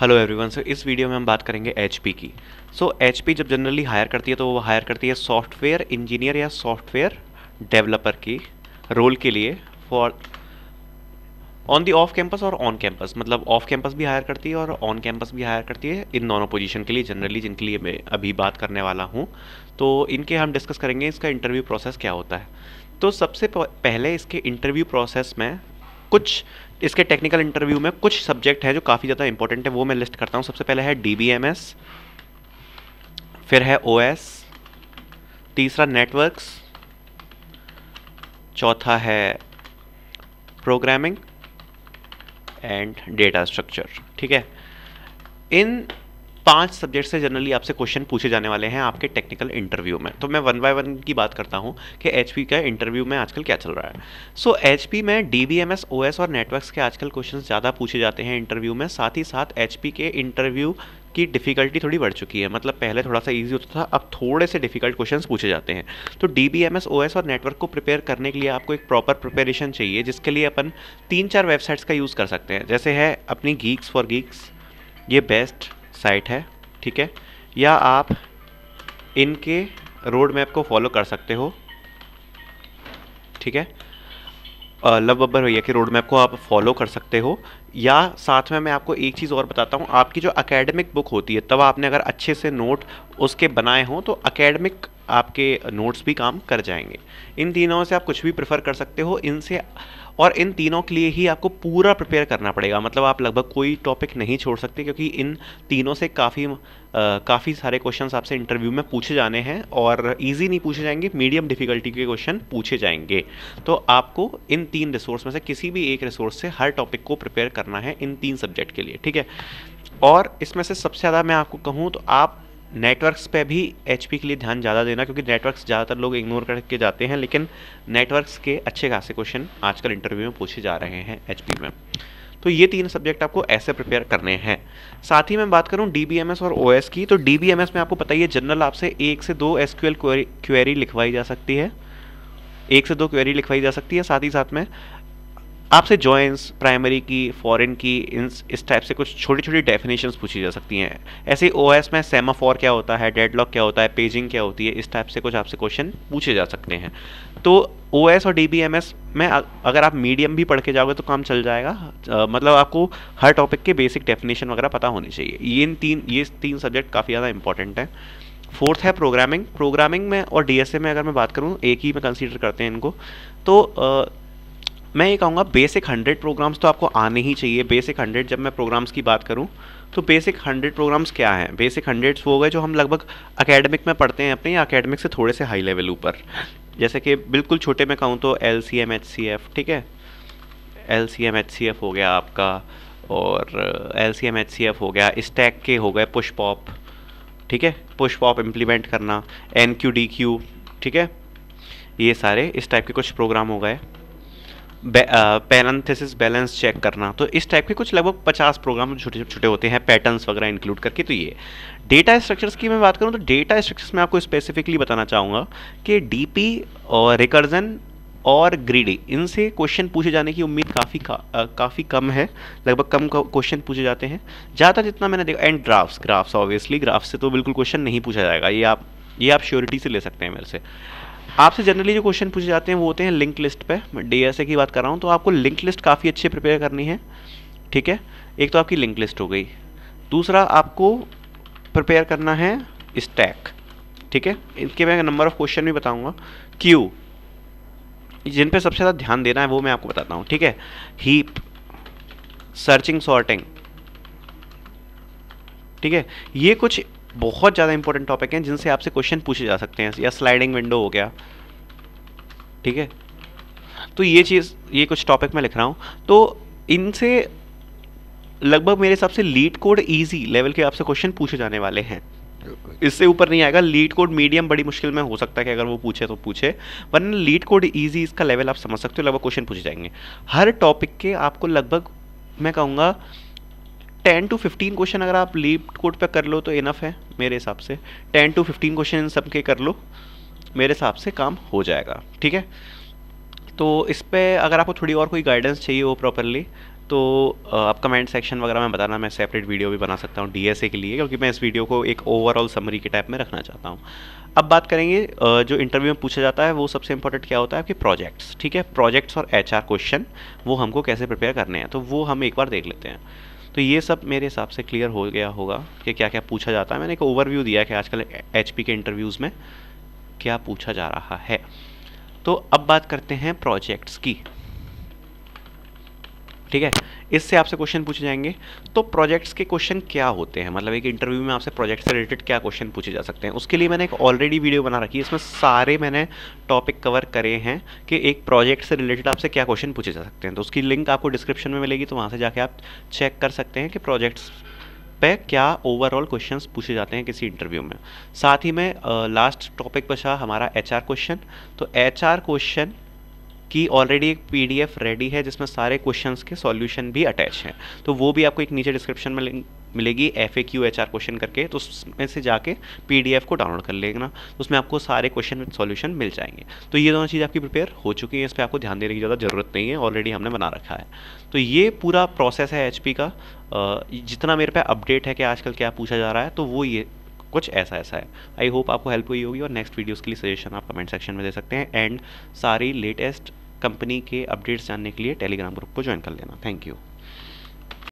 hello everyone so इस video में हम बात करेंगे एच की सो so, एच जब जनरली हायर करती है तो वो हायर करती है सॉफ्टवेयर इंजीनियर या सॉफ्टवेयर डेवलपर की रोल के लिए for on the off campus और ऑन कैंपस मतलब ऑफ कैंपस भी हायर करती है और ऑन कैंपस भी हायर करती है इन दोनों पोजीशन के लिए जनरली जिनके लिए मैं अभी बात करने वाला हूँ तो इनके हम डिस्कस करेंगे इसका इंटरव्यू प्रोसेस क्या होता है तो सबसे पहले इसके इंटरव्यू प्रोसेस में कुछ इसके टेक्निकल इंटरव्यू में कुछ सब्जेक्ट हैं जो काफ़ी ज़्यादा इंपॉर्टेंट है वो मैं लिस्ट करता हूँ सबसे पहले है डी फिर है ओ तीसरा नेटवर्क्स चौथा है प्रोग्रामिंग एंड डेटा स्ट्रक्चर ठीक है इन पांच सब्जेक्ट से जनरली आपसे क्वेश्चन पूछे जाने वाले हैं आपके टेक्निकल इंटरव्यू में तो मैं वन बाय वन की बात करता हूँ कि एच का इंटरव्यू में आजकल क्या चल रहा है सो so, एच में D B M S O S और नेटवर्क्स के आजकल क्वेश्चन ज़्यादा पूछे जाते हैं इंटरव्यू में साथ ही साथ एच के इंटरव्यू की डिफ़िकल्टी थोड़ी बढ़ चुकी है मतलब पहले थोड़ा सा ईजी होता था अब थोड़े से डिफिकल्ट क्वेश्चन पूछे जाते हैं तो D B M S O S और नेटवर्क को प्रिपेयर करने के लिए आपको एक प्रॉपर प्रिपेरेशन चाहिए जिसके लिए अपन तीन चार वेबसाइट्स का यूज़ कर सकते हैं जैसे है अपनी गीक्स फॉर गीक्स ये बेस्ट साइट है ठीक है या आप इनके रोड मैप को फॉलो कर सकते हो ठीक है लव बब्बर भैया के रोड मैप को आप फॉलो कर सकते हो या साथ में मैं आपको एक चीज़ और बताता हूँ आपकी जो अकेडमिक बुक होती है तब आपने अगर अच्छे से नोट उसके बनाए हों तो अकेडमिक आपके नोट्स भी काम कर जाएंगे इन तीनों से आप कुछ भी प्रेफर कर सकते हो इनसे और इन तीनों के लिए ही आपको पूरा प्रिपेयर करना पड़ेगा मतलब आप लगभग कोई टॉपिक नहीं छोड़ सकते क्योंकि इन तीनों से काफ़ी काफ़ी सारे क्वेश्चन आपसे इंटरव्यू में पूछे जाने हैं और ईजी नहीं पूछे जाएंगे मीडियम डिफ़िकल्टी के क्वेश्चन पूछे जाएंगे तो आपको इन तीन रिसोर्स में से किसी भी एक रिसोर्स से हर टॉपिक को प्रिपेयर करना है इन तीन सब्जेक्ट के लिए ठीक है और इसमें से सबसे ज़्यादा मैं आपको कहूँ तो आप नेटवर्क्स पे भी एच के लिए ध्यान ज़्यादा देना क्योंकि नेटवर्क्स ज़्यादातर लोग इग्नोर करके जाते हैं लेकिन नेटवर्क्स के अच्छे खासे क्वेश्चन आजकल इंटरव्यू में पूछे जा रहे हैं एच में तो ये तीन सब्जेक्ट आपको ऐसे प्रिपेयर करने हैं साथ ही मैं बात करूँ डी और ओ की तो डी में आपको पता ही है जनरल आपसे एक से दो एस क्वेरी लिखवाई जा सकती है एक से दो क्वेरी लिखवाई जा सकती है साथ ही साथ में आपसे जॉइंस प्राइमरी की फॉरेन की इन इस टाइप से कुछ छोटी छोटी डेफिनेशंस पूछी जा सकती हैं ऐसे ओ में सेमाफोर क्या होता है डेडलॉक क्या होता है पेजिंग क्या होती है इस टाइप से कुछ आपसे क्वेश्चन पूछे जा सकते हैं तो ओ और डी में अगर आप मीडियम भी पढ़ के जाओगे तो काम चल जाएगा मतलब आपको हर टॉपिक के बेसिक डेफिनेशन वगैरह पता होनी चाहिए ये इन तीन ये तीन सब्जेक्ट काफ़ी ज़्यादा इंपॉर्टेंट हैं फोर्थ है प्रोग्रामिंग प्रोग्रामिंग में और डी में अगर मैं बात करूँ एक ही में कंसीडर करते हैं इनको तो आ, मैं ये कहूँगा बेसिक हंड्रेड प्रोग्राम्स तो आपको आने ही चाहिए बेसिक हंड्रेड जब मैं प्रोग्राम्स की बात करूँ तो बेसिक हंड्रेड प्रोग्राम्स क्या हैं बेसिक हंड्रेड्स वो हो गए जो हम लगभग अकेडमिक में पढ़ते हैं अपने या अकेडमिक से थोड़े से हाई लेवल ऊपर जैसे कि बिल्कुल छोटे में कहूँ तो L C M H C F ठीक है L C M H C F हो गया आपका और L C M H C F हो गया स्टैक के हो गए पुश पॉप ठीक है पुश पॉप इम्प्लीमेंट करना एन क्यू डी क्यू ठीक है ये सारे इस टाइप के कुछ प्रोग्राम हो गए पैरेंथेसिस बैलेंस चेक करना तो इस टाइप के कुछ लगभग पचास प्रोग्राम छोटे छोटे होते हैं पैटर्न्स वगैरह इंक्लूड करके तो ये डेटा स्ट्रक्चर्स की मैं बात करूँ तो डेटा स्ट्रक्चर्स में आपको स्पेसिफिकली बताना चाहूँगा कि डी और रिकर्जन और ग्रीडी इनसे क्वेश्चन पूछे जाने की उम्मीद काफ़ी का, काफ़ी कम है लगभग कम क्वेश्चन पूछे जाते हैं ज़्यादा जितना मैंने देखा and draft graphs obviously graphs से तो बिल्कुल क्वेश्चन नहीं पूछा जाएगा ये आप ये आप श्योरिटी से ले सकते हैं मेरे से आपसे जनरली जो क्वेश्चन पूछे जाते हैं वो होते हैं लिंक लिस्ट पे ए की बात कर रहा हूँ तो आपको लिंक लिस्ट काफ़ी अच्छी प्रिपेयर करनी है ठीक है एक तो आपकी लिंक लिस्ट हो गई दूसरा आपको प्रिपेयर करना है स्टैक ठीक है इनके मैं नंबर ऑफ क्वेश्चन भी बताऊंगा क्यू जिन पे सबसे ज़्यादा ध्यान देना है वो मैं आपको बताता हूँ ठीक है हीप सर्चिंग सॉर्टिंग ठीक है ये कुछ बहुत ज़्यादा इंपॉर्टेंट टॉपिक हैं जिनसे आपसे क्वेश्चन पूछे जा सकते हैं या स्लाइडिंग विंडो हो गया ठीक है तो ये चीज़ ये कुछ टॉपिक मैं लिख रहा हूँ तो इनसे लगभग मेरे हिसाब से लीड कोड ईजी लेवल के आपसे क्वेश्चन पूछे जाने वाले हैं इससे ऊपर नहीं आएगा लीड कोड मीडियम बड़ी मुश्किल में हो सकता है कि अगर वो पूछे तो पूछे वन लीड कोड ईजी इसका लेवल आप समझ सकते हो लगभग क्वेश्चन पूछे जाएंगे हर टॉपिक के आपको लगभग मैं कहूँगा टेन टू फिफ्टीन क्वेश्चन अगर आप लीप कोड पर कर लो तो इनफ है मेरे हिसाब से टेन टू फिफ्टीन क्वेश्चन सब के कर लो मेरे हिसाब से काम हो जाएगा ठीक है तो इस पर अगर आपको थोड़ी और कोई गाइडेंस चाहिए हो प्रॉपरली तो आप कमेंट सेक्शन वगैरह में बताना मैं सेपरेट वीडियो भी बना सकता हूँ डीएसए के लिए क्योंकि मैं इस वीडियो को एक ओवरऑल समरी के टाइप में रखना चाहता हूँ अब बात करेंगे जो इंटरव्यू में पूछा जाता है वो सबसे इंपॉर्टेंट क्या होता है आपके प्रोजेक्ट्स ठीक है प्रोजेक्ट्स और एच क्वेश्चन वो हमको कैसे प्रिपेयर करने हैं तो वो हम एक बार देख लेते हैं तो ये सब मेरे हिसाब से क्लियर हो गया होगा कि क्या क्या पूछा जाता है मैंने एक ओवरव्यू दिया कि आजकल एच के इंटरव्यूज़ में क्या पूछा जा रहा है तो अब बात करते हैं प्रोजेक्ट्स की ठीक है इससे आपसे क्वेश्चन पूछे जाएंगे तो प्रोजेक्ट्स के क्वेश्चन क्या होते हैं मतलब एक इंटरव्यू में आपसे प्रोजेक्ट से रिलेटेड क्या क्वेश्चन पूछे जा सकते हैं उसके लिए मैंने एक ऑलरेडी वीडियो बना रखी है इसमें सारे मैंने टॉपिक कवर करे हैं कि एक प्रोजेक्ट से रिलेटेड आपसे क्या क्वेश्चन पूछे जा सकते हैं तो उसकी लिंक आपको डिस्क्रिप्शन में मिलेगी तो वहाँ से जाके आप चेक कर सकते हैं कि प्रोजेक्ट्स पे क्या ओवरऑल क्वेश्चंस पूछे जाते हैं किसी इंटरव्यू में साथ ही में लास्ट टॉपिक बचा हमारा एचआर क्वेश्चन तो एचआर क्वेश्चन कि ऑलरेडी एक पी रेडी है जिसमें सारे क्वेश्चन के सॉल्यूशन भी अटैच हैं तो वो भी आपको एक नीचे डिस्क्रिप्शन में मिलेगी F A Q H R question करके तो उसमें से जाके पी डी एफ को डाउनलोड कर लेना तो उसमें आपको सारे क्वेश्चन विद सॉल्यूशन मिल जाएंगे तो ये दोनों चीज़ आपकी प्रिपेयर हो चुकी है इस पर आपको ध्यान देने की ज़्यादा ज़रूरत नहीं है ऑलरेडी हमने बना रखा है तो ये पूरा प्रोसेस है एच पी का जितना मेरे पे अपडेट है कि आजकल क्या पूछा जा रहा है तो वो ये कुछ ऐसा ऐसा है आई होप आपको हेल्प हुई होगी और नेक्स्ट वीडियोज़ के लिए सजेशन आप कमेंट सेक्शन में दे सकते हैं एंड सारी लेटेस्ट कंपनी के अपडेट्स जानने के लिए टेलीग्राम ग्रुप को ज्वाइन कर लेना थैंक यू